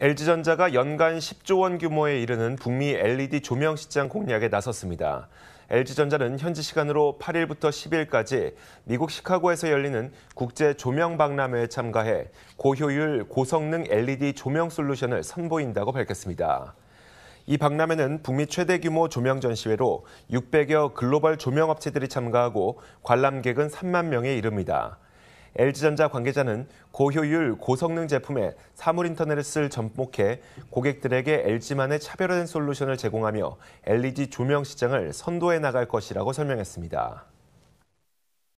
LG전자가 연간 10조 원 규모에 이르는 북미 LED 조명 시장 공략에 나섰습니다. LG전자는 현지 시간으로 8일부터 10일까지 미국 시카고에서 열리는 국제 조명 박람회에 참가해 고효율, 고성능 LED 조명 솔루션을 선보인다고 밝혔습니다. 이 박람회는 북미 최대 규모 조명 전시회로 600여 글로벌 조명 업체들이 참가하고 관람객은 3만 명에 이릅니다. LG전자 관계자는 고효율, 고성능 제품에 사물인터넷을 접목해 고객들에게 LG만의 차별화된 솔루션을 제공하며 LED 조명 시장을 선도해 나갈 것이라고 설명했습니다.